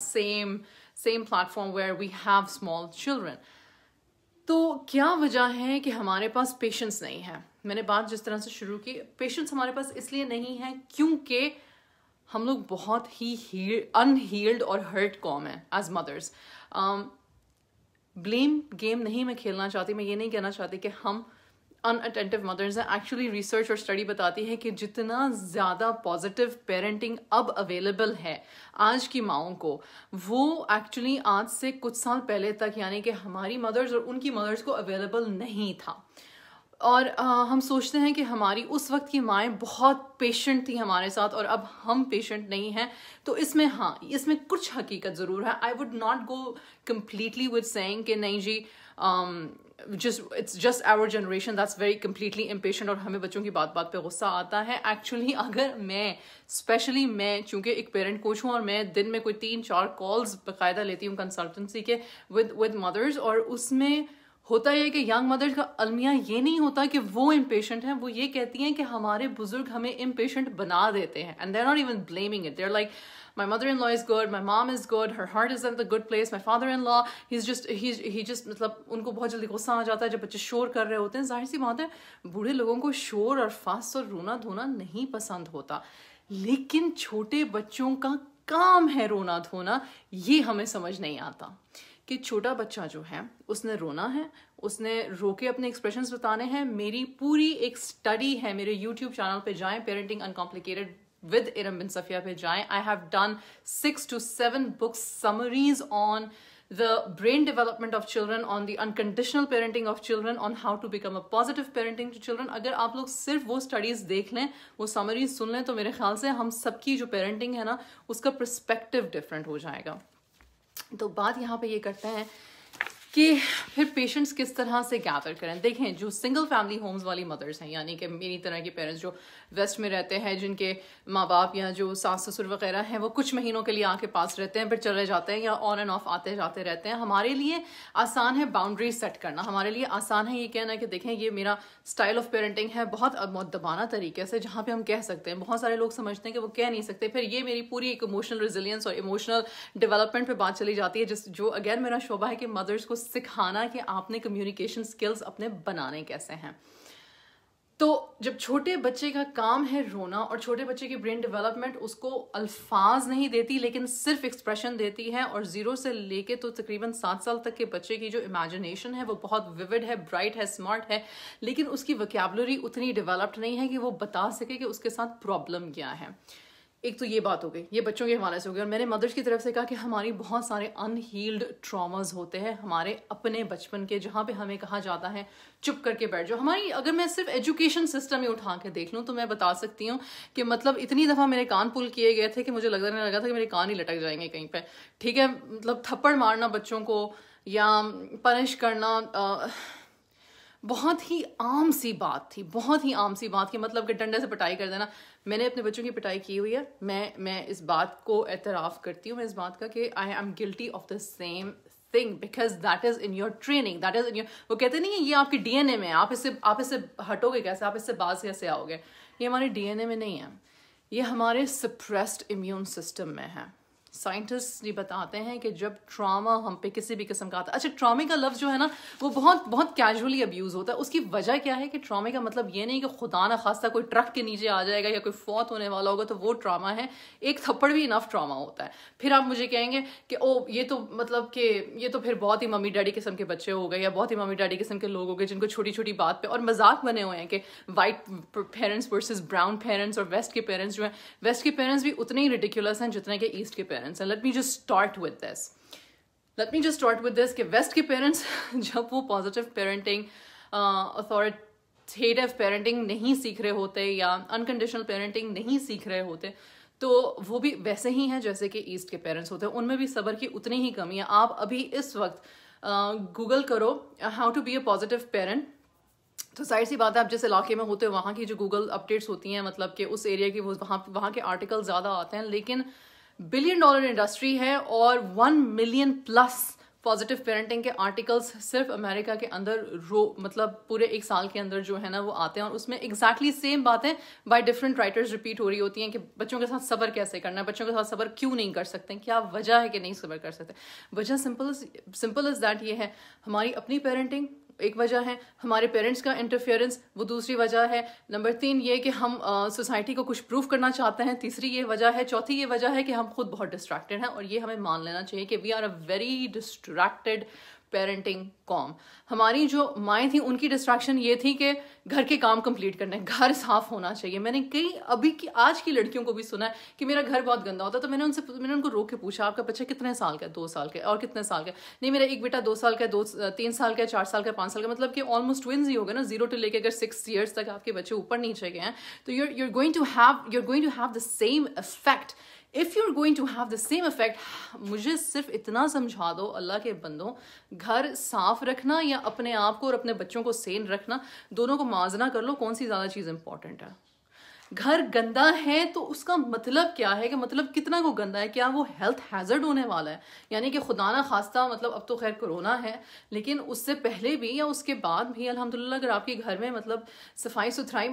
same same platform where we have small children तो क्या वजह है कि हमारे पास पेशेंस नहीं है मैंने बात जिस तरह से शुरू की पेशेंस हमारे पास इसलिए नहीं है क्योंकि हम लोग बहुत ही अनहील्ड और हर्ट कॉम है एज मदर्स ब्लेम गेम नहीं मैं खेलना चाहती मैं ये नहीं कहना चाहती कि हम अनअटेंटिव मदर्स हैं एक्चुअली रिसर्च और स्टडी बताती है कि जितना ज़्यादा पॉजिटिव पेरेंटिंग अब अवेलेबल है आज की माओं को वो एक्चुअली आज से कुछ साल पहले तक यानी कि हमारी मदर्स और उनकी मदर्स को अवेलेबल नहीं था और आ, हम सोचते हैं कि हमारी उस वक्त की माएँ बहुत पेशेंट थी हमारे साथ और अब हम पेशेंट नहीं हैं तो इसमें हाँ इसमें कुछ हकीकत ज़रूर है I would not go completely with saying कि नहीं जी um, just it's just our generation that's very completely impatient और हमें बच्चों की बात बात पर गुस्सा आता है एक्चुअली अगर मैं स्पेशली मैं चूंकि एक पेरेंट कोच हूँ और मैं दिन में कोई तीन चार कॉल्स बाकायदा लेती हूँ कंसल्टेंसी के विद विद मदर्स और उसमें होता है कि यंग मदर्स का अलमिया ये नहीं होता कि वो इम्पेशेंट हैं वो ये कहती हैं कि हमारे बुजुर्ग हमें इम्पेशेंट बना देते हैं and they're not even blaming it they're like my mother in law is good my mom is good her heart is in the good place my father in law he's just he's he just मतलब उनको बहुत जल्दी गुस्सा आ जाता है जब बच्चे शोर कर रहे होते हैं जाहिर सी बात है बूढ़े लोगों को शोर और फास्ट और रोना धोना नहीं पसंद होता लेकिन छोटे बच्चों का काम है रोना धोना ये हमें समझ नहीं आता कि छोटा बच्चा जो है उसने रोना है उसने रो के अपने एक्सप्रेशन बताने हैं मेरी पूरी एक स्टडी है मेरे यूट्यूब चैनल पे जाएं parenting uncomplicated with Iram bin Safia पे जाएं I have done six to seven books summaries on the brain development of children on the unconditional parenting of children on how to become a positive parenting to children अगर आप लोग सिर्फ वो studies देख लें वो summaries सुन लें तो मेरे ख्याल से हम सबकी जो parenting है ना उसका perspective different हो जाएगा तो बात यहाँ पे ये करते हैं कि फिर पेशेंट्स किस तरह से गैदर करें देखें जो सिंगल फैमिली होम्स वाली मदर्स हैं यानी कि मेरी तरह के पेरेंट्स जो वेस्ट में रहते हैं जिनके माँ बाप या जो सास ससुर वगैरह हैं वो कुछ महीनों के लिए आके पास रहते हैं फिर चले जाते हैं या ऑन एंड ऑफ आते जाते रहते हैं हमारे लिए आसान है बाउंड्री सेट करना हमारे लिए आसान है ये कहना कि देखें ये मेरा स्टाइल ऑफ पेरेंटिंग है बहुत मददबाना तरीके से जहाँ पर हम कह सकते हैं बहुत सारे लोग समझते हैं कि वो कह नहीं सकते फिर ये मेरी पूरी एक इमोशनल रिजिलियंस और इमोशनल डेवलपमेंट पर बात चली जाती है जिस जो अगेन मेरा शोभा है कि मदर्स को सिखाना कि आपने कम्युनिकेशन स्किल्स अपने बनाने कैसे हैं तो जब छोटे बच्चे का काम है रोना और छोटे बच्चे की ब्रेन डेवलपमेंट उसको अल्फाज नहीं देती लेकिन सिर्फ एक्सप्रेशन देती है और ज़ीरो से लेके तो तकरीबन सात साल तक के बच्चे की जो इमेजिनेशन है वो बहुत विविड है ब्राइट है स्मार्ट है लेकिन उसकी वकेबलरी उतनी डेवलप्ड नहीं है कि वो बता सके कि उसके साथ प्रॉब्लम क्या है एक तो ये बात हो गई ये बच्चों के हवाले से हो गई और मैंने मदर्स की तरफ से कहा कि हमारी बहुत सारे अनहील्ड ट्रॉमास होते हैं हमारे अपने बचपन के जहाँ पे हमें कहा जाता है चुप करके बैठ जाओ हमारी अगर मैं सिर्फ एजुकेशन सिस्टम ही उठा के देख लूँ तो मैं बता सकती हूँ कि मतलब इतनी दफ़ा मेरे कान पुल किए गए थे कि मुझे रहा लगा था कि मेरे कान ही लटक जाएंगे कहीं पर ठीक है मतलब थप्पड़ मारना बच्चों को या पनिश करना आ, बहुत ही आम सी बात थी बहुत ही आम सी बात की मतलब कि डंडे से पिटाई कर देना मैंने अपने बच्चों की पिटाई की हुई है मैं मैं इस बात को एतराफ़ करती हूँ मैं इस बात का कि I am guilty of the same thing because that is in your training that is in your वो कहते नहीं है ये आपके ए में है आप इससे आप इससे हटोगे कैसे आप इससे बाज कैसे आओगे ये हमारे ए में नहीं है ये हमारे सप्रेस्ड इम्यून सिस्टम में है साइंटिस्ट ये बताते हैं कि जब ट्रामा हम पे किसी भी किस्म का आता है अच्छा ट्रामे का लफ्ज़ जो है ना वो बहुत बहुत कैजुअली अब्यूज़ होता है उसकी वजह क्या है कि ट्रामे का मतलब ये नहीं कि खुदा ना खासा कोई ट्रक के नीचे आ जाएगा या कोई फौत होने वाला होगा तो वो ट्रामा है एक थप्पड़ भी इनफ ट्रामा होता है फिर आप मुझे कहेंगे कि ओ ये तो मतलब कि ये तो फिर बहुत ही मम्मी डैडी किस्म के बच्चे हो गए या बहुत ही मम्मी डैडी किस्म के लोग हो गए जिनको छोटी छोटी बात पर और मजाक बने हुए हैं कि white parents versus brown parents और वेस्ट के पेरेंट्स जो हैं वेस्ट के पेरेंट्स भी उतने ही रिटिकुलस हैं जितने के ईस्ट के parents parents and let me just start with this let me just start with this कि वेस्ट के पेरेंट्स जब वो पॉजिटिव पेरेंटिंग अथॉरिटेटिव पेरेंटिंग नहीं सीख रहे होते या अनकंडीशनल पेरेंटिंग नहीं सीख रहे होते तो वो भी वैसे ही हैं जैसे कि ईस्ट के पेरेंट्स होते हैं उनमें भी सबर की उतनी ही कमी है आप अभी इस वक्त गूगल करो how to be a positive parent तो जाहिर सी बात है आप जिस इलाके में होते हो वहाँ की जो गूगल अपडेट्स होती हैं मतलब कि उस एरिया की वो वहाँ वहाँ के आर्टिकल ज़्यादा आते हैं लेकिन uh, बिलियन डॉलर इंडस्ट्री है और one million plus positive parenting के आर्टिकल्स सिर्फ अमेरिका के अंदर रो मतलब पूरे एक साल के अंदर जो है ना वो आते हैं और उसमें एग्जैक्टली सेम बातें बाय डिफरेंट राइटर्स रिपीट हो रही होती हैं कि बच्चों के साथ सबर कैसे करना है बच्चों के साथ सबर क्यों नहीं कर सकते क्या वजह है कि नहीं सबर कर सकते वजह सिंपल सिंपल इज़ दैट ये है हमारी अपनी पेरेंटिंग एक वजह है हमारे पेरेंट्स का इंटरफेरेंस वो दूसरी वजह है नंबर तीन ये कि हम सोसाइटी को कुछ प्रूव करना चाहते हैं तीसरी ये वजह है चौथी ये वजह है कि हम खुद बहुत डिस्ट्रैक्टेड हैं और ये हमें मान लेना चाहिए कि we are a very distracted parenting कॉम हमारी जो माएँ थी उनकी डिस्ट्रैक्शन ये थी कि घर के काम कंप्लीट करने घर साफ होना चाहिए मैंने कई अभी की आज की लड़कियों को भी सुना है कि मेरा घर बहुत गंदा होता है तो मैंने उनसे मैंने उनको रोक के पूछा आपका बच्चा कितने साल का है दो साल का और कितने साल का नहीं मेरा एक बेटा दो साल का दो तीन साल का चार साल का पाँच साल का मतलब कि ऑलमोस्ट ट्विंस ही गए ना जीरो टू लेकर अगर सिक्स ईयर्स तक आपके बच्चे ऊपर नीचे गए हैं तो you're you're going to have you're going to have the same effect if you are going to have the same effect मुझे सिर्फ इतना समझा दो अल्लाह के बंदों घर साफ रखना या अपने आप को और अपने बच्चों को सेन रखना दोनों को माजना कर लो कौन सी ज़्यादा चीज़ इंपॉर्टेंट है घर गंदा है तो उसका मतलब क्या है कि मतलब कितना को गंदा है क्या वो हेल्थ हैजर्ड होने वाला है यानी कि खुदा ना खास्ता मतलब अब तो खैर कोरोना है लेकिन उससे पहले भी या उसके बाद भी अल्हम्दुलिल्लाह अगर आपके घर में मतलब सफाई सुथराई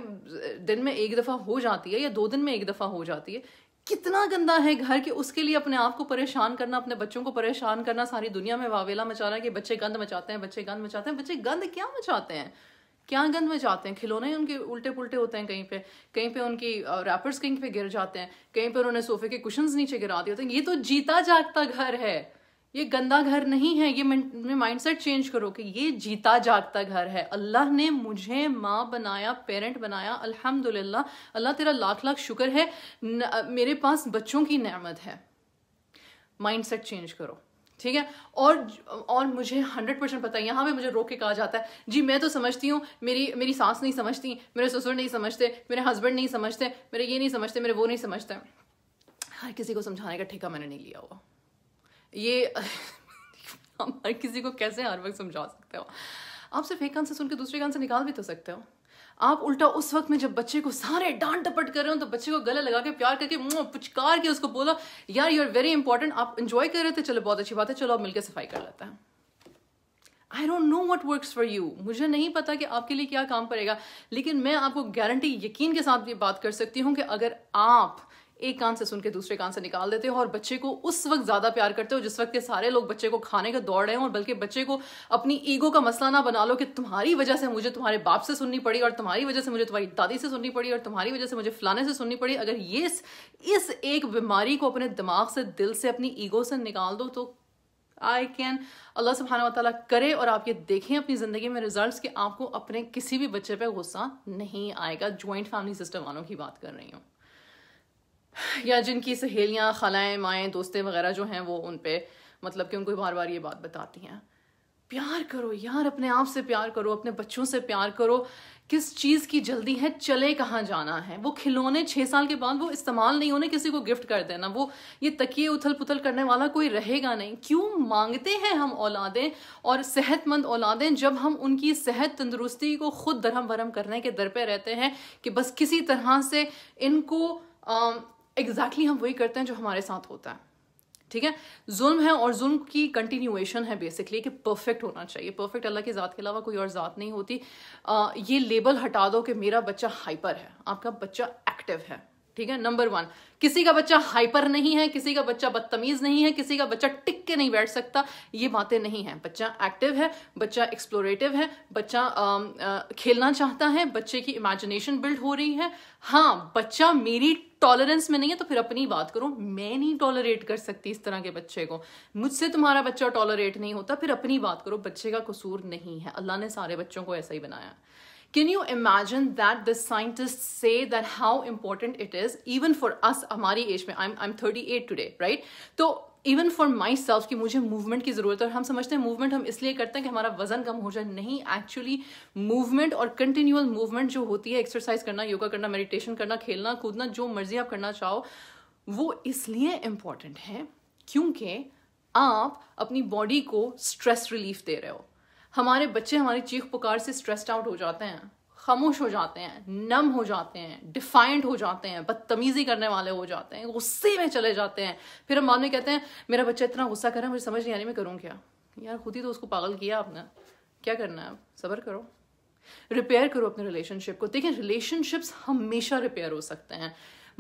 दिन में एक दफ़ा हो जाती है या दो दिन में एक दफ़ा हो जाती है कितना गंदा है घर के उसके लिए अपने आप को परेशान करना अपने बच्चों को परेशान करना सारी दुनिया में वावेला मचाना कि बच्चे गंद मचाते हैं बच्चे गंद मचाते हैं बच्चे गंद क्या मचाते हैं क्या गंद में जाते हैं खिलौने उनके उल्टे पुल्टे होते हैं कहीं पे कहीं पे उनकी रैपर्स कहीं पे गिर जाते हैं कहीं पे उन्होंने सोफे के कुशन नीचे गिरा दिए होते हैं ये तो जीता जागता घर है ये गंदा घर नहीं है ये माइंड सेट चेंज करो कि ये जीता जागता घर है अल्लाह ने मुझे माँ बनाया पेरेंट बनाया अल्हम्दुलिल्लाह अल्लाह तेरा लाख लाख शुक्र है न, मेरे पास बच्चों की नेमत है माइंड सेट चेंज करो ठीक है और और मुझे हंड्रेड परसेंट पता है यहाँ पे मुझे रोक के कहा जाता है जी मैं तो समझती हूँ मेरी मेरी सास नहीं समझती मेरे ससुर नहीं समझते मेरे हस्बैंड नहीं समझते मेरे ये नहीं समझते मेरे वो नहीं समझते हर किसी को समझाने का ठेका मैंने नहीं लिया हुआ ये हम हर किसी को कैसे हर वक्त समझा सकते हो आप सिर्फ एक कान से सुन के दूसरे कान से निकाल भी तो सकते हो आप उल्टा उस वक्त में जब बच्चे को सारे डांट डपट कर रहे हो तो बच्चे को गले लगा के प्यार करके मुंह पुचकार के उसको बोला यार यू आर वेरी इंपॉर्टेंट आप इंजॉय कर रहे थे चलो बहुत अच्छी बात है चलो आप मिलकर सफाई कर लेते हैं I don't know what work for you मुझे नहीं पता कि आपके लिए क्या काम करेगा लेकिन मैं आपको गारंटी यकीन के साथ ये बात कर सकती हूँ कि अगर आप एक कान से सुन के दूसरे कान से निकाल देते हो और बच्चे को उस वक्त ज़्यादा प्यार करते हो जिस वक्त के सारे लोग बच्चे को खाने का दौड़ रहे हो और बल्कि बच्चे को अपनी ईगो का मसला ना बना लो कि तुम्हारी वजह से मुझे तुम्हारे बाप से सुननी पड़ी और तुम्हारी वजह से मुझे तुम्हारी दादी से सुननी पड़ी और तुम्हारी वजह से मुझे फलाने से सुननी पड़ी अगर ये इस, एक बीमारी को अपने दिमाग से दिल से अपनी ईगो से निकाल दो तो आई कैन अल्लाह सुबहाना वाली करे और आप ये देखें अपनी ज़िंदगी में रिजल्ट्स कि आपको अपने किसी भी बच्चे पे गुस्सा नहीं आएगा ज्वाइंट फैमिली सिस्टम वालों की बात कर रही हूँ या जिनकी सहेलियाँ खलाएँ माएँ दोस्तें वगैरह जो हैं वो उन पर मतलब कि उनको बार बार ये बात बताती हैं प्यार करो यार अपने आप से प्यार करो अपने बच्चों से प्यार करो किस चीज़ की जल्दी है चले कहाँ जाना है वो खिलौने छः साल के बाद वो इस्तेमाल नहीं होने किसी को गिफ्ट कर देना वो ये तकिए उथल पुथल करने वाला कोई रहेगा नहीं क्यों मांगते हैं हम औलादें और सेहतमंद औलादें जब हम उनकी सेहत तंदुरुस्ती को खुद धरम भरम करने के दर पे रहते हैं कि बस किसी तरह से इनको एग्जैक्टली exactly हम वही करते हैं जो हमारे साथ होता है ठीक है जुल्म है और जुल्म की कंटिन्यूएशन है बेसिकली कि परफेक्ट होना चाहिए परफेक्ट अल्लाह की ज़ात के अलावा कोई और ज़ात नहीं होती आ, ये लेबल हटा दो कि मेरा बच्चा हाइपर है आपका बच्चा एक्टिव है ठीक है नंबर वन किसी का बच्चा हाइपर नहीं है किसी का बच्चा बदतमीज नहीं है किसी का बच्चा टिक के नहीं बैठ सकता ये बातें नहीं है बच्चा एक्टिव है बच्चा एक्सप्लोरेटिव है बच्चा आ, आ, खेलना चाहता है बच्चे की इमेजिनेशन बिल्ड हो रही है हाँ बच्चा मेरी टॉलरेंस में नहीं है तो फिर अपनी बात करो मैं नहीं टॉलरेट कर सकती इस तरह के बच्चे को मुझसे तुम्हारा बच्चा टॉलरेट नहीं होता फिर अपनी बात करो बच्चे का कसूर नहीं है अल्लाह ने सारे बच्चों को ऐसा ही बनाया Can you imagine that the scientists say that how important it is, even for us, हमारी एज में, I'm, I'm 38 today, right? तो इवन फॉर माई सेल्फ की मुझे मूवमेंट की ज़रूरत है और हम समझते हैं मूवमेंट हम इसलिए करते हैं कि हमारा वजन कम हो जाए नहीं एक्चुअली मूवमेंट और कंटिन्यूअल मूवमेंट जो होती है एक्सरसाइज करना योगा करना मेडिटेशन करना खेलना कूदना जो मर्जी आप करना चाहो वो इसलिए इम्पॉर्टेंट है क्योंकि आप अपनी बॉडी को स्ट्रेस रिलीफ दे रहे हो हमारे बच्चे हमारी चीख पुकार से स्ट्रेस्ड आउट हो जाते हैं खामोश हो जाते हैं नम हो जाते हैं डिफाइंड हो जाते हैं बदतमीजी करने वाले हो जाते हैं गुस्से में चले जाते हैं फिर हम बाद में कहते हैं मेरा बच्चा इतना गुस्सा कर रहा है मुझे समझ नहीं आ रही मैं करूँ क्या यार खुद ही तो उसको पागल किया आपने क्या करना है सबर करो रिपेयर करो अपने रिलेशनशिप को देखिए रिलेशनशिप्स हमेशा रिपेयर हो सकते हैं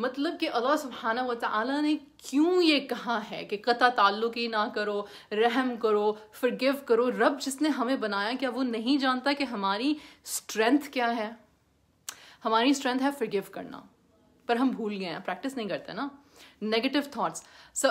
मतलब कि अल्लाह सुबहाना व ताली ने क्यों ये कहा है कि कता ताल्लुक ही ना करो रहम करो फॉरगिव करो रब जिसने हमें बनाया क्या वो नहीं जानता कि हमारी स्ट्रेंथ क्या है हमारी स्ट्रेंथ है फॉरगिव करना पर हम भूल गए हैं प्रैक्टिस नहीं करते ना नेगेटिव थाट्स सो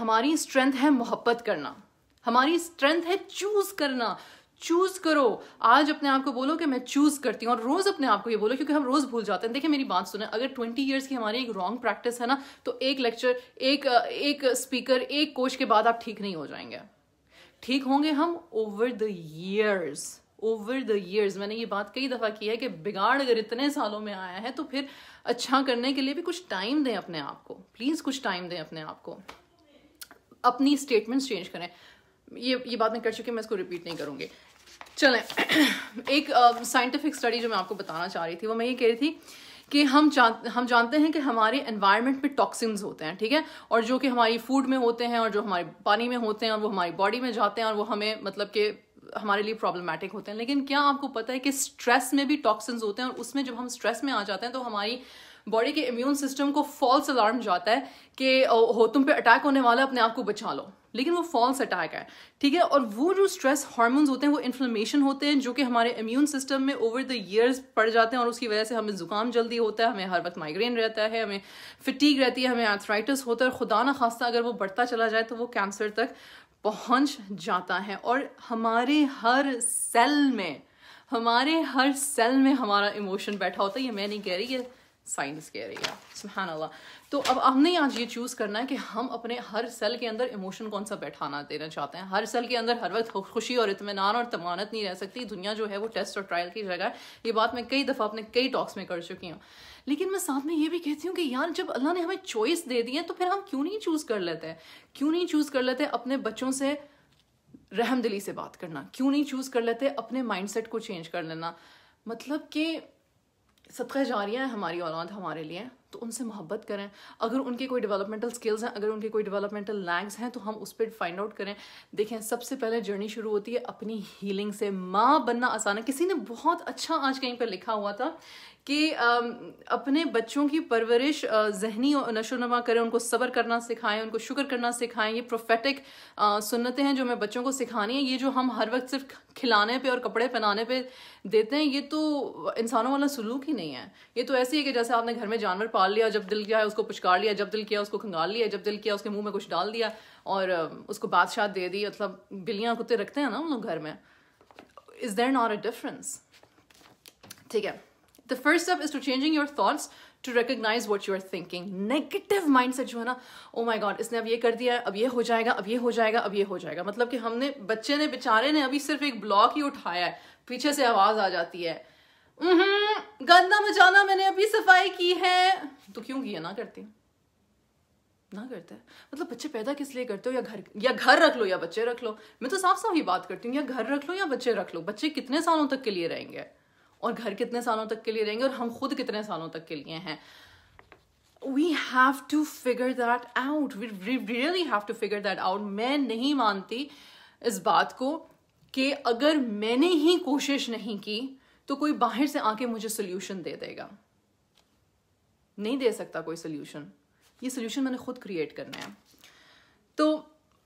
हमारी स्ट्रेंथ है मोहब्बत करना हमारी स्ट्रेंथ है चूज़ करना चूज करो आज अपने आप को बोलो कि मैं चूज करती हूँ और रोज अपने आप को ये बोलो क्योंकि हम रोज भूल जाते हैं देखिए मेरी बात सुने अगर ट्वेंटी ईयर्स की हमारी एक रॉन्ग प्रैक्टिस है ना तो एक लेक्चर एक एक स्पीकर एक कोच के बाद आप ठीक नहीं हो जाएंगे ठीक होंगे हम over the years over the years मैंने ये बात कई दफ़ा की है कि बिगाड़ अगर इतने सालों में आया है तो फिर अच्छा करने के लिए भी कुछ टाइम दें अपने आप को प्लीज़ कुछ टाइम दें अपने आप को अपनी स्टेटमेंट्स चेंज करें ये ये बात मैं कर चुकी मैं इसको रिपीट नहीं करूँगी चलें एक साइंटिफिक uh, स्टडी जो मैं आपको बताना चाह रही थी वो मैं ये कह रही थी कि हम जान हम जानते हैं कि हमारे एनवायरनमेंट में टॉक्सिन्स होते हैं ठीक है और जो कि हमारी फूड में होते हैं और जो हमारे पानी में होते हैं और वो हमारी बॉडी में जाते हैं और वो हमें मतलब कि हमारे लिए प्रॉब्लमेटिक होते हैं लेकिन क्या आपको पता है कि स्ट्रेस में भी टॉक्सिन्स होते हैं और उसमें जब हम स्ट्रेस में आ जाते हैं तो हमारी बॉडी के इम्यून सिस्टम को फॉल्स अलार्म जाता है कि हो तुम पे अटैक होने वाला अपने आप को बचा लो लेकिन वो फॉल्स अटैक है ठीक है और वो जो स्ट्रेस हार्मोन्स होते हैं वो इन्फ्लेमेशन होते हैं जो कि हमारे इम्यून सिस्टम में ओवर द ईयर्स पड़ जाते हैं और उसकी वजह से हमें जुकाम जल्दी होता है हमें हर वक्त माइग्रेन रहता है हमें फिटीक रहती है हमें एथराइटिस होता है और खुदा ना खास्ता अगर वो बढ़ता चला जाए तो वो कैंसर तक पहुंच जाता है और हमारे हर सेल में हमारे हर सेल में हमारा इमोशन बैठा होता है ये मैं नहीं कह रही ये साइंस कह रही है सुबहान अल्लाह तो अब हमने आज ये चूज़ करना है कि हम अपने हर सेल के अंदर इमोशन कौन सा बैठाना देना चाहते हैं हर सेल के अंदर हर वक्त खुशी और इतमान और तमानत नहीं रह सकती दुनिया जो है वो टेस्ट और ट्रायल की जगह है ये बात मैं कई दफ़ा अपने कई टॉक्स में कर चुकी हूँ लेकिन मैं साथ में ये भी कहती हूँ कि यार जब अल्लाह ने हमें चॉइस दे दी है तो फिर हम क्यों नहीं चूज़ कर लेते हैं क्यों नहीं चूज़ कर लेते अपने बच्चों से रहमदिली से बात करना क्यों नहीं चूज़ कर लेते अपने माइंडसेट को चेंज कर लेना मतलब कि सत्रह जारियाँ हैं हमारी औलाद हमारे लिए तो उनसे मोहब्बत करें अगर उनके कोई डेवलपमेंटल स्किल्स हैं अगर उनके कोई डेवलपमेंटल लैग्स हैं तो हम उस पर फाइंड आउट करें देखें सबसे पहले जर्नी शुरू होती है अपनी हीलिंग से माँ बनना आसान है किसी ने बहुत अच्छा आज कहीं पर लिखा हुआ था कि अपने बच्चों की परवरिश जहनी नशोनमा करें उनको सब्र करना सिखाएं उनको शुक्र करना सिखाएं ये प्रोफेटिक सुन्नतें हैं जो हमें बच्चों को सिखानी है ये जो हम हर वक्त सिर्फ खिलाने पे और कपड़े पहनाने पे देते हैं ये तो इंसानों वाला सलूक ही नहीं है ये तो ऐसे ही है कि जैसे आपने घर में जानवर पाल लिया जब दिल किया है उसको पुचकार लिया जब दिल किया उसको खंगाल लिया जब दिल किया उसके मुँह में कुछ डाल दिया और उसको बादशाह दे दी मतलब बिल्लियाँ कुत्ते रखते हैं ना उन लोग घर में is there not a difference ठीक है first first is is to changing thoughts to to what you are thinking. Thinking negative mind hai जो है ना ओ माई गॉड इसने अब ये कर दिया अब ये हो जाएगा अब ये हो जाएगा अब ये हो जाएगा मतलब bachche ne, बच्चे ने बेचारे ने अभी सिर्फ एक ब्लॉक ही उठाया se पीछे से आवाज आ जाती है गंदा मचाना मैंने अभी सफाई की है तो क्यों किया ना करती ना करते मतलब बच्चे पैदा किस लिए करते हो या घर या घर रख लो या बच्चे रख लो मैं तो साफ साफ ही बात करती हूँ या घर रख लो या बच्चे रख लो बच्चे कितने सालों तक के लिए रहेंगे और घर कितने सालों तक के लिए रहेंगे और हम खुद कितने सालों तक के लिए हैं we have to figure that out we really have to figure that out मैं नहीं मानती इस बात को कि अगर मैंने ही कोशिश नहीं की तो कोई बाहर से आके मुझे सोल्यूशन दे देगा नहीं दे सकता कोई सोल्यूशन ये सोल्यूशन मैंने खुद क्रिएट करना है तो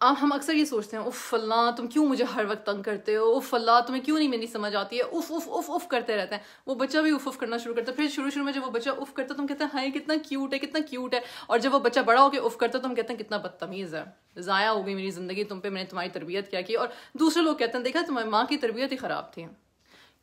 आप हम अक्सर ये सोचते हैं उफ़ फल्ला तुम क्यों मुझे हर वक्त तंग करते हो उफ़ फल्ला तुम्हें क्यों नहीं मेरी समझ आती है उफ़ उफ़ उफ़ उफ़ करते रहते हैं वो बच्चा भी उफ़ उफ़ करना शुरू करता है फिर शुरू शुरू में जब वो बच्चा उफ़ करता तुम तो कहते हैं हाय कितना क्यूट है कितना क्यूट है और जब वो बच्चा बड़ा होकर उफ़ करता तुम तो कहते हैं कितना बदतमीज़ है ज़ाया हो गई मेरी ज़िंदगी तुम पे मैंने तुम्हारी तरबियत क्या की और दूसरे लोग कहते हैं देखा तुम्हारी माँ की तरबियत ही ख़राब थी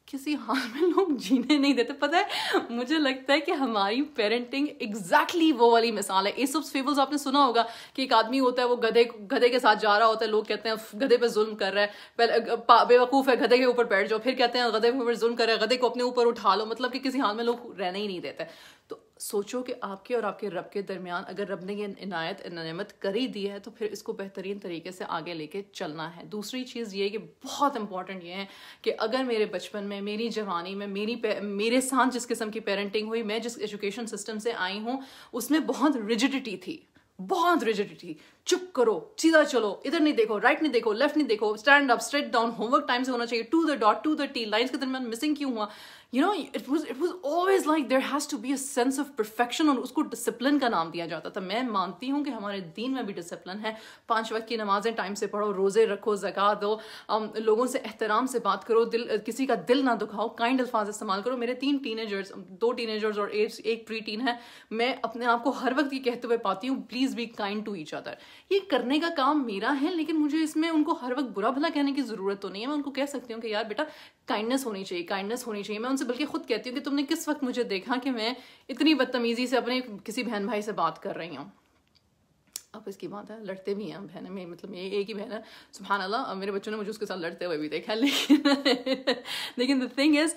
किसी हाल में लोग जीने नहीं देते पता है मुझे लगता है कि हमारी पेरेंटिंग एग्जैक्टली exactly वो वाली मिसाल है ये सब फेबल्स आपने सुना होगा कि एक आदमी होता है वो गधे गधे के साथ जा रहा होता है लोग कहते हैं गधे पे जुल्म कर रहा है पहले बेवकूफ़ है गधे के ऊपर बैठ जाओ फिर कहते हैं गधे के ऊपर जुल्म कर रहा है गधे को अपने ऊपर उठा लो मतलब कि किसी हाल में लोग रहने ही नहीं देते तो सोचो कि आपके और आपके रब के दरमियान अगर रब ने ये इनायत नमत कर ही दी है तो फिर इसको बेहतरीन तरीके से आगे लेके चलना है दूसरी चीज़ ये कि बहुत इंपॉर्टेंट ये है कि अगर मेरे बचपन में मेरी जवानी में मेरी मेरे साथ जिस किस्म की पेरेंटिंग हुई मैं जिस एजुकेशन सिस्टम से आई हूँ उसमें बहुत रिजिडिटी थी बहुत रिजिडिटी चुप करो सीधा चलो इधर नहीं देखो राइट नहीं देखो लेफ्ट नहीं देखो stand up straight down homework time से होना चाहिए to the dot to the T lines के दरमियान मिसिंग क्यों हुआ you know it was it was always like there has to be a sense of perfection और उसको डिसिप्लिन का नाम दिया जाता था मैं मानती हूँ कि हमारे दीन में भी डिसिप्लिन है पांच वक्त की नमाजें टाइम से पढ़ो रोज़े रखो जगा दो लोगों से एहतराम से बात करो दिल किसी का दिल ना दुखाओ काइंड अल्फाज इस्तेमाल करो मेरे तीन टीनेजर्स दो टीनेजर्स और एक एक प्री टीन है मैं अपने आप को हर वक्त ये कहते हुए पाती हूँ please be kind to each other ये करने का काम मेरा है लेकिन मुझे इसमें उनको हर वक्त बुरा भला कहने की ज़रूरत तो नहीं है मैं उनको कह सकती हूँ कि यार बेटा काइंडनेस होनी चाहिए काइंडनेस होनी चाहिए मैं उनसे बल्कि खुद कहती हूँ कि तुमने किस वक्त मुझे देखा कि मैं इतनी बदतमीज़ी से अपने किसी बहन भाई से बात कर रही हूँ अब इसकी बात है लड़ते भी हैं बहन मेरी मतलब ये एक ही बहन है सुबहान अल्लाह मेरे बच्चों ने मुझे उसके साथ लड़ते हुए भी देखा लेकिन लेकिन the thing is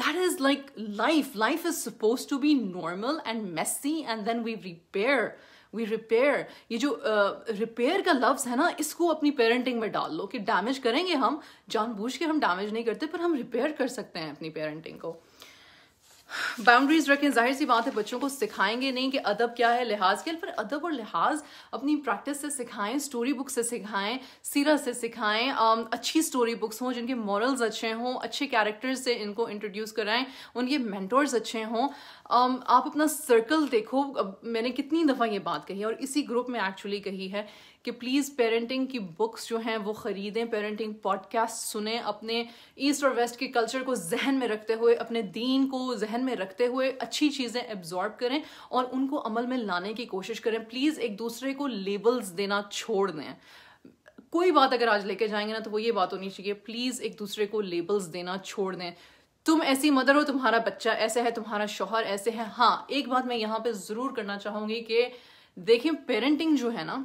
that is like life life is suppose to be normal and messy and then we repair we repair ये जो रिपेयर uh, का लफ्ज़ है ना इसको अपनी पेरेंटिंग में डाल लो कि डैमेज करेंगे हम जानबूझ के हम डैमेज नहीं करते पर हम रिपेयर कर सकते हैं अपनी पेरेंटिंग को बाउंड्रीज रखें जाहिर सी बात है बच्चों को सिखाएंगे नहीं कि अदब क्या है लिहाज के पर अदब और लिहाज अपनी प्रैक्टिस से सिखाएं स्टोरी बुक से सिखाएं सीरा से सिखाएं um, अच्छी स्टोरी बुक्स हों जिनके मॉरल्स अच्छे हों अच्छे कैरेक्टर्स से इनको इंट्रोड्यूस कराएं उनके मैंटोर्स अच्छे हों um, आप अपना सर्कल देखो मैंने कितनी दफ़ा ये बात कही और इसी ग्रुप में एक्चुअली कही है कि प्लीज़ पेरेंटिंग की बुक्स जो हैं वो ख़रीदें पेरेंटिंग पॉडकास्ट सुने अपने ईस्ट और वेस्ट के कल्चर को जहन में रखते हुए अपने दीन को जहन में रखते हुए अच्छी चीज़ें एब्जॉर्ब करें और उनको अमल में लाने की कोशिश करें प्लीज़ एक दूसरे को लेबल्स देना छोड़ दें कोई बात अगर आज लेके जाएंगे ना तो वो ये बात होनी चाहिए प्लीज़ एक दूसरे को लेबल्स देना छोड़ दें तुम ऐसी मदर हो तुम्हारा बच्चा ऐसा है तुम्हारा शोहर ऐसे है हाँ एक बात मैं यहाँ पे ज़रूर करना चाहूँगी कि देखें पेरेंटिंग जो है ना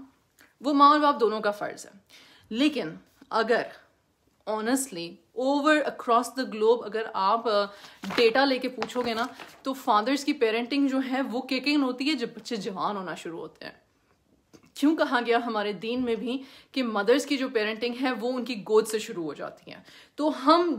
वो माँ और बाप दोनों का फ़र्ज़ है लेकिन अगर honestly over across the globe अगर आप डेटा लेके पूछोगे ना तो फादर्स की पेरेंटिंग जो है वो किकिंग होती है जब बच्चे जवान होना शुरू होते हैं क्यों कहा गया हमारे दीन में भी कि मदर्स की जो पेरेंटिंग है वो उनकी गोद से शुरू हो जाती है तो हम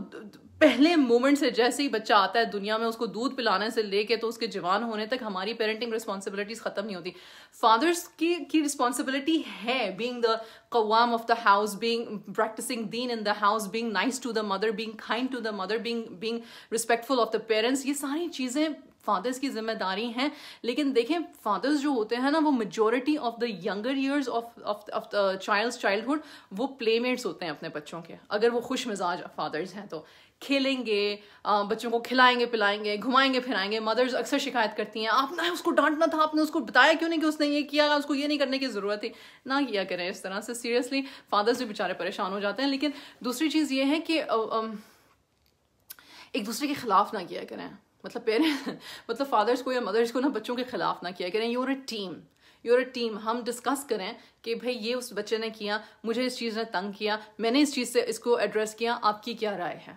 पहले मोमेंट से जैसे ही बच्चा आता है दुनिया में उसको दूध पिलाने से लेके तो उसके जवान होने तक हमारी पेरेंटिंग रिस्पॉन्सिबिलिटीज खत्म नहीं होती फादर्स की की रिस्पॉन्सिबिलिटी है बींग द कवाम of the house being practicing दीन in the house being nice to the mother being kind to the mother being being respectful of the parents ये सारी चीज़ें फादर्स की जिम्मेदारी हैं लेकिन देखें फादर्स जो होते हैं ना वो majority of the younger years of of child childhood वो प्लेमेट्स होते हैं अपने बच्चों के अगर वो खुश मिजाज फादर्स हैं तो खेलेंगे बच्चों को खिलाएंगे पिलाएंगे घुमाएंगे फिराएंगे मदर्स अक्सर शिकायत करती हैं आपने उसको डांटना था आपने उसको बताया क्यों नहीं कि उसने ये किया उसको ये नहीं करने की ज़रूरत थी ना किया करें इस तरह से सीरियसली फादर्स भी बेचारे परेशान हो जाते हैं लेकिन दूसरी चीज़ ये है कि एक दूसरे के ख़िलाफ़ ना किया करें मतलब पेरेंट्स मतलब फादर्स को या मदर्स को ना बच्चों के खिलाफ ना किया करें you're a team you're a team हम डिस्कस करें कि भाई ये उस बच्चे ने किया मुझे इस चीज़ ने तंग किया मैंने इस चीज़ से इसको एड्रेस किया आपकी क्या राय है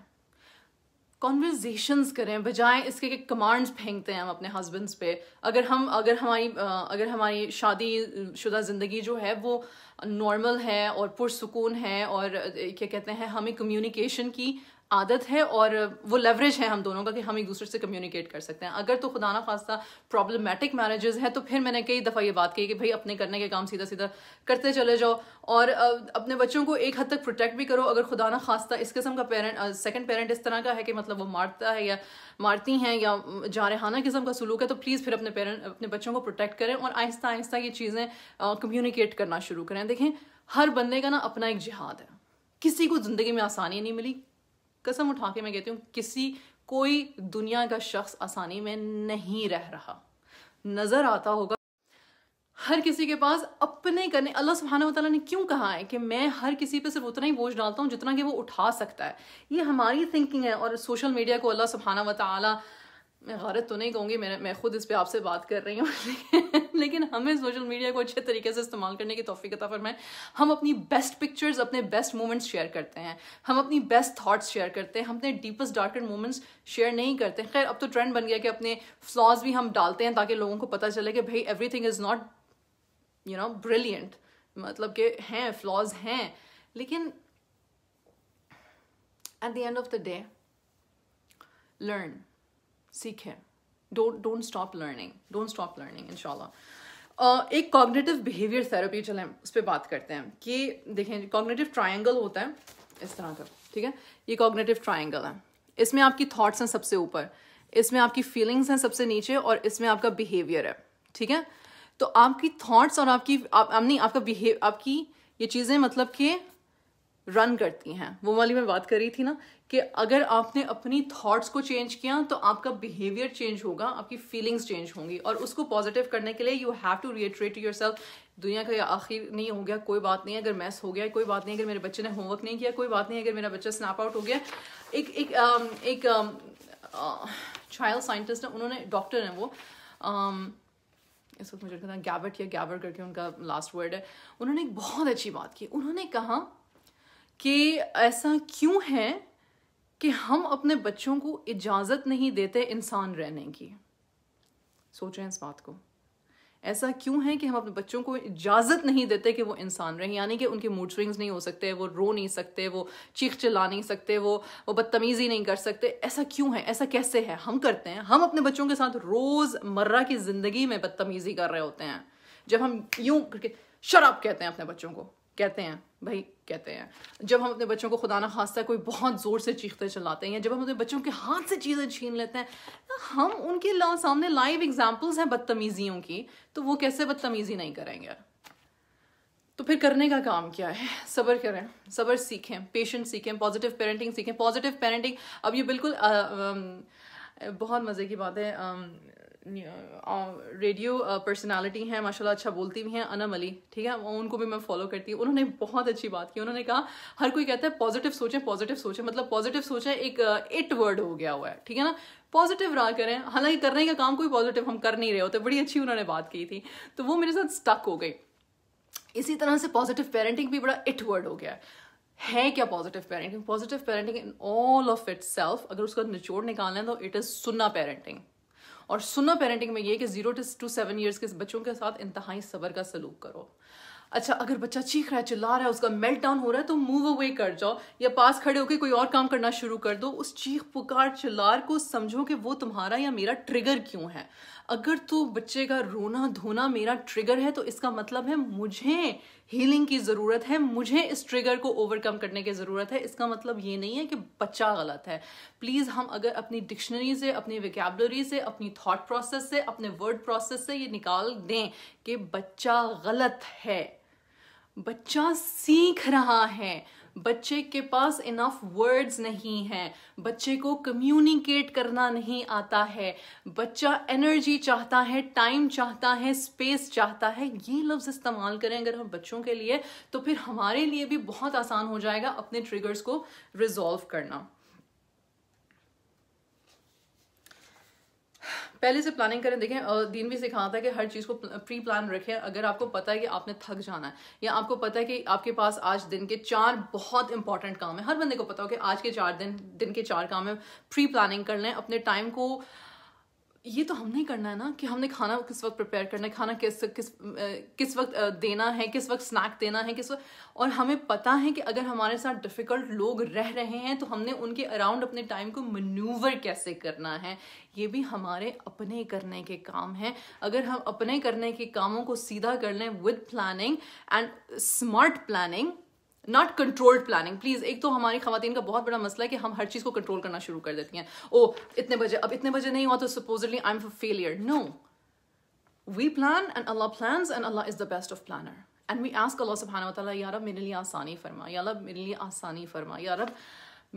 कॉन्वर्जेशंस करें बजाय इसके कि कमांड्स फेंकते हैं हम अपने हस्बैंड्स पे अगर हम अगर हमारी अगर हमारी शादी शुदा ज़िंदगी जो है वो नॉर्मल है और पुरसकून है और क्या कहते हैं हमें कम्युनिकेशन की आदत है और वो लेवरेज है हम दोनों का कि हम एक दूसरे से कम्युनिकेट कर सकते हैं अगर तो खुदा ना खास्ता प्रॉब्लमेटिक मैरिजेज़ हैं तो फिर मैंने कई दफ़ा ये बात की कि भाई अपने करने के काम सीधा सीधा करते चले जाओ और अपने बच्चों को एक हद तक प्रोटेक्ट भी करो अगर खुदा ना खास्ता इस किस्म का पेरेंट सेकेंड पेरेंट इस तरह का है कि मतलब वो मारता है या मारती हैं या जारहाना किस्म का सलूक है तो प्लीज़ फिर अपने पेरेंट अपने बच्चों को प्रोटेक्ट करें और आहिस्ता आहिस्ता ये चीज़ें कम्युनिकेट करना शुरू करें देखें हर बंदे का ना अपना एक जिहाद है किसी को ज़िंदगी में आसानी नहीं मिली कसम उठा के मैं कहती हूँ किसी कोई दुनिया का शख्स आसानी में नहीं रह रहा नज़र आता होगा हर किसी के पास अपने करने अल्लाह सुबहाना तला ने क्यों कहा है कि मैं हर किसी पे सिर्फ उतना ही बोझ डालता हूँ जितना कि वो उठा सकता है ये हमारी थिंकिंग है और सोशल मीडिया को अल्लाह सुबहाना वाली मैं गारत तो नहीं कहूँगी मैं मैं खुद इस पर आपसे बात कर रही हूँ लेकिन हमें सोशल मीडिया को अच्छे तरीके से इस्तेमाल करने की तोफ़ी का तफर में हम अपनी बेस्ट पिक्चर्स अपने बेस्ट मोमेंट्स शेयर करते हैं हम अपनी बेस्ट थाट्स शेयर करते हैं हम अपने डीपेस्ट डार्कर मोमेंट्स शेयर नहीं करते खैर अब तो ट्रेंड बन गया कि अपने फ्लॉज भी हम डालते हैं ताकि लोगों को पता चले कि भाई everything is not you know brilliant मतलब कि हैं फ्लॉज हैं लेकिन at the end of the day learn सीखें don't don't stop learning don't stop learning इनशाला एक कॉग्नेटिव बिहेवियर थेरेपी चले उस पर बात करते हैं कि देखें कॉग्नेटिव ट्राइंगल होता है इस तरह का ठीक है ये कॉग्नेटिव ट्राइंगल है इसमें आपकी थॉट्स हैं सबसे ऊपर इसमें आपकी फीलिंग्स हैं सबसे नीचे और इसमें आपका बिहेवियर है ठीक है तो आपकी थॉट्स और आपकी आप, आप नहीं आपका बिहेव आपकी ये चीज़ें मतलब कि रन करती हैं वो वाली मैं बात कर रही थी ना कि अगर आपने अपनी थॉट्स को चेंज किया तो आपका बिहेवियर चेंज होगा आपकी फीलिंग्स चेंज होंगी और उसको पॉजिटिव करने के लिए you have to retreat yourself दुनिया का आखिर नहीं हो गया कोई बात नहीं अगर मैस हो गया कोई बात नहीं अगर मेरे बच्चे ने होमवर्क नहीं किया कोई बात नहीं अगर मेरा बच्चा स्नैप आउट हो गया एक एक um, एक चाइल्ड um, साइंटिस्ट uh, है उन्होंने डॉक्टर हैं वो um, इस वक्त मुझे गैबर्ट या गैबर करके उनका लास्ट वर्ड है उन्होंने एक बहुत अच्छी बात की उन्होंने कहा कि ऐसा क्यों है कि हम अपने बच्चों को इजाज़त नहीं देते इंसान रहने की सोचें इस बात को ऐसा क्यों है कि हम अपने बच्चों को इजाज़त नहीं देते कि वो इंसान रहें यानी कि उनके मूड स्विंग्स नहीं हो सकते वो रो नहीं सकते वो चीख चिल्ला नहीं सकते वो वो बदतमीज़ी नहीं कर सकते ऐसा क्यों है ऐसा कैसे है हम करते हैं हम अपने बच्चों के साथ रोज़मर्रा की ज़िंदगी में बदतमीज़ी कर रहे होते हैं जब हम यूं करके शराब कहते हैं अपने बच्चों को कहते हैं भाई कहते हैं जब हम अपने बच्चों को खुदा ना खास्ता कोई बहुत ज़ोर से चीखते चलाते हैं या जब हम अपने बच्चों के हाथ से चीज़ें छीन लेते हैं तो हम उनके ला, सामने लाइव एग्जाम्पल्स हैं बदतमीज़ियों की तो वो कैसे बदतमीज़ी नहीं करेंगे तो फिर करने का काम क्या है सबर करें सबर सीखें पेशेंट सीखें पॉजिटिव पेरेंटिंग सीखें पॉजिटिव पेरेंटिंग अब ये बिल्कुल आ, आ, आ, बहुत मज़े की बात है रेडियो पर्सनालिटी हैं माशाल्लाह अच्छा बोलती भी हैं अनम अली ठीक है उनको भी मैं फॉलो करती हूँ उन्होंने बहुत अच्छी बात की उन्होंने कहा हर कोई कहता है पॉजिटिव सोचें पॉजिटिव सोचें मतलब पॉजिटिव सोचें एक इट वर्ड हो गया हुआ है ठीक है ना पॉजिटिव रहा करें हालांकि करने का काम कोई पॉजिटिव हम कर नहीं रहे होते बड़ी अच्छी उन्होंने बात की थी तो वो मेरे साथ स्टक हो गई इसी तरह से पॉजिटिव पेरेंटिंग भी बड़ा इट वर्ड हो गया है है क्या positive parenting positive parenting in all of itself अगर उसका निचोड़ निकालना है तो इट इज सुन्ना पेरेंटिंग और सुना पेरेंटिंग में ये कि जीरो टू सेवन ईयर्स के बच्चों के साथ इंतहाई सबर का सलूक करो अच्छा अगर बच्चा चीख रहा है चिल्ला रहा है उसका मेल्ट डाउन हो रहा है तो मूव अवे कर जाओ या पास खड़े होकर कोई और काम करना शुरू कर दो उस चीख पुकार चिल्लार को समझो कि वो तुम्हारा या मेरा ट्रिगर क्यों है अगर तो बच्चे का रोना धोना मेरा ट्रिगर है तो इसका मतलब है मुझे हीलिंग की ज़रूरत है मुझे इस ट्रिगर को ओवरकम करने की ज़रूरत है इसका मतलब ये नहीं है कि बच्चा गलत है प्लीज़ हम अगर अपनी डिक्शनरी से अपनी विकैबलरी से अपनी थॉट प्रोसेस से अपने वर्ड प्रोसेस से ये निकाल दें कि बच्चा गलत है बच्चा सीख रहा है बच्चे के पास इनफ वर्ड्स नहीं हैं बच्चे को कम्युनिकेट करना नहीं आता है बच्चा एनर्जी चाहता है टाइम चाहता है स्पेस चाहता है ये लफ्ज़ इस्तेमाल करें अगर हम बच्चों के लिए तो फिर हमारे लिए भी बहुत आसान हो जाएगा अपने ट्रिगर्स को रिजॉल्व करना पहले से प्लानिंग करें देखें दिन भी सिखाता है कि हर चीज़ को प्री प्लान रखें अगर आपको पता है कि आपने थक जाना है या आपको पता है कि आपके पास आज दिन के चार बहुत इंपॉर्टेंट काम है हर बंदे को पता हो कि आज के चार दिन दिन के चार काम है प्री प्लानिंग कर लें अपने टाइम को ये तो हमने करना है ना कि हमने खाना किस वक्त प्रिपेयर करना है खाना किस किस किस वक्त देना है किस वक्त स्नैक देना है किस वक्त और हमें पता है कि अगर हमारे साथ डिफ़िकल्ट लोग रह रहे हैं तो हमने उनके अराउंड अपने टाइम को मनूवर कैसे करना है ये भी हमारे अपने करने के काम हैं अगर हम अपने करने के कामों को सीधा कर लें with planning and smart planning not controlled planning please एक तो हमारी खातन का बहुत बड़ा मसला है कि हम हर चीज़ को कंट्रोल करना शुरू कर देती हैं ओ इतने बजे अब इतने बजे नहीं हुआ तो supposedly I am failure no we plan and Allah plan and Allah is the best of planner and we ask Allah सुबहाना यार मेरे लिए आसानी फरमा या मेरे लिए आसानी फरमा यार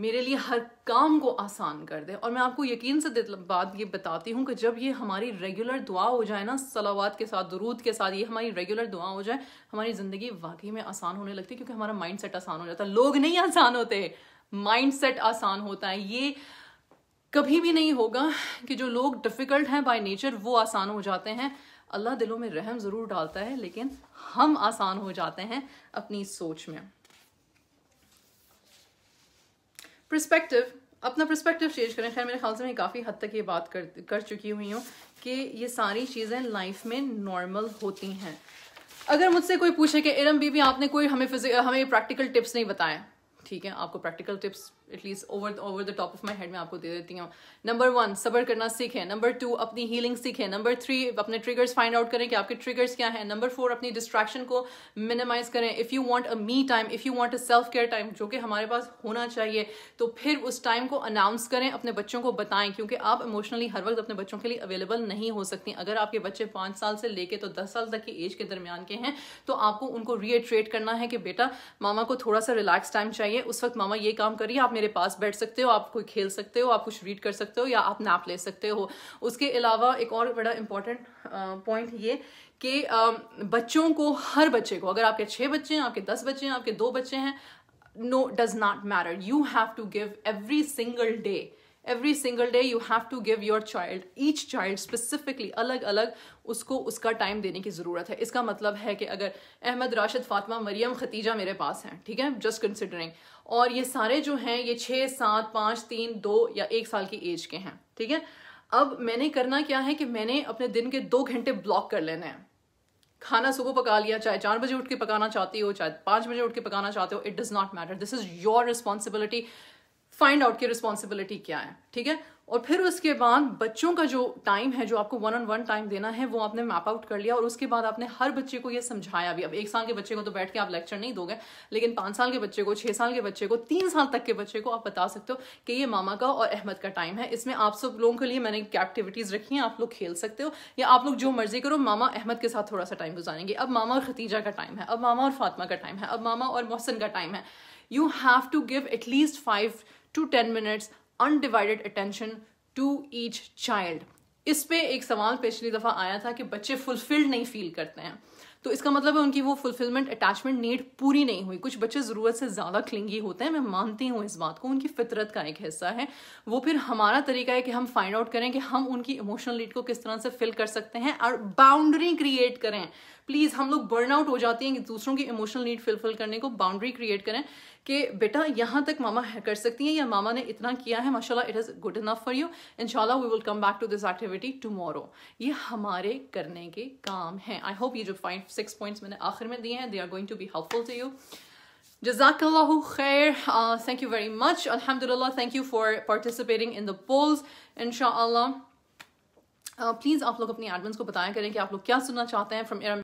मेरे लिए हर काम को आसान कर दे और मैं आपको यकीन से बात ये बताती हूँ कि जब ये हमारी रेगुलर दुआ हो जाए ना सलावाद के साथ दरूद के साथ ये हमारी रेगुलर दुआ हो जाए हमारी ज़िंदगी वाकई में आसान होने लगती है क्योंकि हमारा माइंड सेट आसान हो जाता है लोग नहीं आसान होते माइंड सेट आसान होता है ये कभी भी नहीं होगा कि जो लोग डिफ़िकल्ट हैं बाय नेचर वो आसान हो जाते हैं अल्लाह दिलों में रहम ज़रूर डालता है लेकिन हम आसान हो जाते हैं अपनी सोच में प्रस्पेक्टिव अपना प्रस्पेक्टिव चेंज करें खैर मेरे ख्याल से मैं काफ़ी हद तक ये बात कर कर चुकी हुई हूँ कि ये सारी चीज़ें लाइफ में नॉर्मल होती हैं अगर मुझसे कोई पूछे कि इरम बीबी आपने कोई हमें फिजिक हमें प्रैक्टिकल टिप्स नहीं बताए ठीक है आपको practical tips at least over over the top of my head में आपको दे देती हूँ नंबर वन सबर करना सीखें नंबर टू अपनी हीलिंग सीखें नंबर थ्री अपने ट्रिगर्स फाइंड आउट करें कि आपके ट्रिगर्स क्या हैं नंबर फोर अपनी डिस्ट्रैक्शन को मिनिमाइज करें if you want a me time if you want a self care time जो कि हमारे पास होना चाहिए तो फिर उस टाइम को अनाउंस करें अपने बच्चों को बताएं क्योंकि आप इमोशनली हर वक्त अपने बच्चों के लिए अवेलेबल नहीं हो सकती अगर आपके बच्चे पाँच साल से लेके तो दस साल तक की एज के दरमियान के हैं तो आपको उनको रिएट्रेट करना है कि बेटा मामा को थोड़ा सा रिलैक्स टाइम चाहिए उस वक्त मामा ये काम करिए आप मेरे मेरे पास बैठ सकते हो आप कोई खेल सकते हो आप कुछ रीड कर सकते हो या आप नाप ले सकते हो उसके अलावा एक और बड़ा इंपॉर्टेंट पॉइंट ये कि बच्चों को हर बच्चे को अगर आपके छः बच्चे हैं आपके दस बच्चे हैं आपके दो बच्चे हैं no does not matter you have to give every single day every single day you have to give your child each child specifically अलग अलग उसको उसका टाइम देने की ज़रूरत है इसका मतलब है कि अगर अहमद राशिद फातिमा मरियम खतीजा मेरे पास हैं ठीक है जस्ट कंसिडरिंग और ये सारे जो हैं ये छः सात पाँच तीन दो या एक साल की एज के हैं ठीक है अब मैंने करना क्या है कि मैंने अपने दिन के दो घंटे ब्लॉक कर लेने हैं खाना सुबह पका लिया चाहे चार बजे उठ के पकाना चाहती हो चाहे पाँच बजे उठ के पकाना चाहते हो it does not matter this is your responsibility find out की रिस्पॉन्सिबिलिटी क्या है ठीक है और फिर उसके बाद बच्चों का जो टाइम है जो आपको वन ऑन वन टाइम देना है वो आपने मैप आउट कर लिया और उसके बाद आपने हर बच्चे को ये समझाया भी अब एक साल के बच्चे को तो बैठ के आप लेक्चर नहीं दोगे लेकिन पाँच साल के बच्चे को छः साल के बच्चे को तीन साल तक के बच्चे को आप बता सकते हो कि ये मामा का और अहमद का टाइम है इसमें आप सब लोगों के लिए मैंने क्या एक्टिविटीज़ रखी हैं आप लोग खेल सकते हो या आप लोग जो मर्जी करो मामा अहमद के साथ थोड़ा सा टाइम गुजारेंगे अब मामा और खतीजा का टाइम है अब मामा और फातमा का टाइम है अब मामा और मोहसिन का टाइम है you have to give at least five to ten minutes undivided attention to each child इस पे एक सवाल पिछली दफ़ा आया था कि बच्चे फुलफिल्ड नहीं फील करते हैं तो इसका मतलब है उनकी वो फुलफिलमेंट अटैचमेंट नीड पूरी नहीं हुई कुछ बच्चे ज़रूरत से ज़्यादा क्लिंगी होते हैं मैं मानती हूँ इस बात को उनकी फितरत का एक हिस्सा है वो फिर हमारा तरीका है कि हम फाइंड आउट करें कि हम उनकी इमोशनल नीड को किस तरह से फिल कर सकते हैं और बाउंड्री क्रिएट करें प्लीज़ हम लोग बर्न आउट हो जाते हैं दूसरों की इमोशनल नीड फिलफिल करने को बाउंड्री क्रिएट करें कि बेटा यहाँ तक मामा है कर सकती हैं या मामा ने इतना किया है माशाल्लाह it is good enough for you इनशाला we will come back to this activity tomorrow ये हमारे करने के काम हैं आई होप ये जो फाइव सिक्स पॉइंट्स मैंने आखिर में दिए हैं they are going to be helpful to you जजाकल्लाहु खैर थैंक यू वेरी मच अल्हम्दुलिल्लाह thank you for participating in the polls polls. Please uh, आप लोग अपनी एडमिन्स को बताया करें कि आप लोग क्या सुनना चाहते हैं फ्रॉम